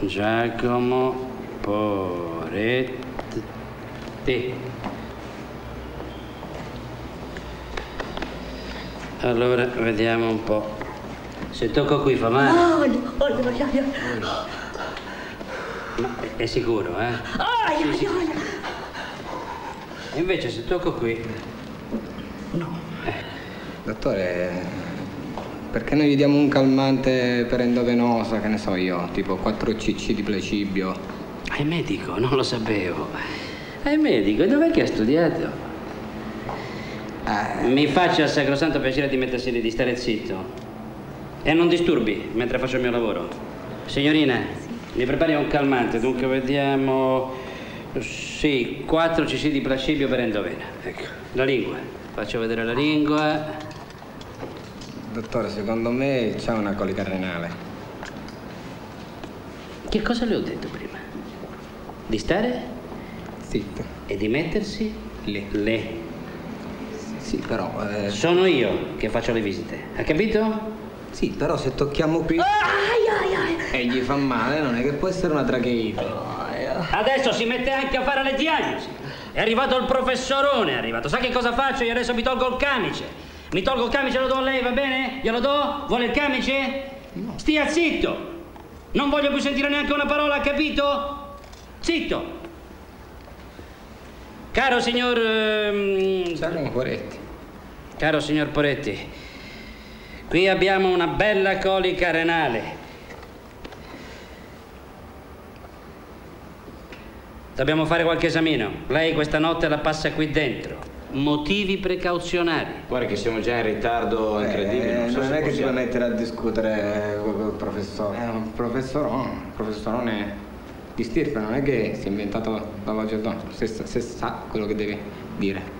Giacomo Poretti. Allora, vediamo un po'. Se tocco qui fa male. Ah, no, no, no, no. Ma è sicuro, eh? Oh, sì, sì. Invece se tocco qui... No. Eh. Dottore, perché noi gli diamo un calmante per endovenosa, che ne so io, tipo 4 cc di plecibio. È medico, non lo sapevo. È medico, e dov'è che ha studiato? Eh. Mi faccia il sacrosanto piacere di mettersi lì, di stare zitto. E non disturbi mentre faccio il mio lavoro. Signorina, sì. mi prepari un calmante, dunque vediamo... Sì, 4 cc di placebio per endovena. Ecco. La lingua. Faccio vedere la lingua. Dottore, secondo me c'è una colica renale. Che cosa le ho detto prima? Di stare? Zitto. E di mettersi? Le. Le. Sì, però... Eh... Sono io che faccio le visite, ha capito? Sì, però se tocchiamo qui... Ah, ai, ai, ai. E gli fa male, non è che può essere una tracheite. Adesso si mette anche a fare le diagnosi. È arrivato il professorone, è arrivato. Sa che cosa faccio? Io adesso mi tolgo il camice. Mi tolgo il camice e lo do a lei, va bene? Glielo do? Vuole il camice? No. Stia zitto! Non voglio più sentire neanche una parola, ha capito? Zitto! Caro signor... Ehm, Salve, Poretti. Caro signor Poretti, qui abbiamo una bella colica renale. Dobbiamo fare qualche esamino. Lei questa notte la passa qui dentro motivi precauzionari. Guarda che siamo già in ritardo incredibile. Eh, non, so non è possiamo. che si può mettere a discutere eh, con il professore. È un professorone, un professorone di stirpe, non è che si è inventato la voce al dono, se, se sa quello che deve dire.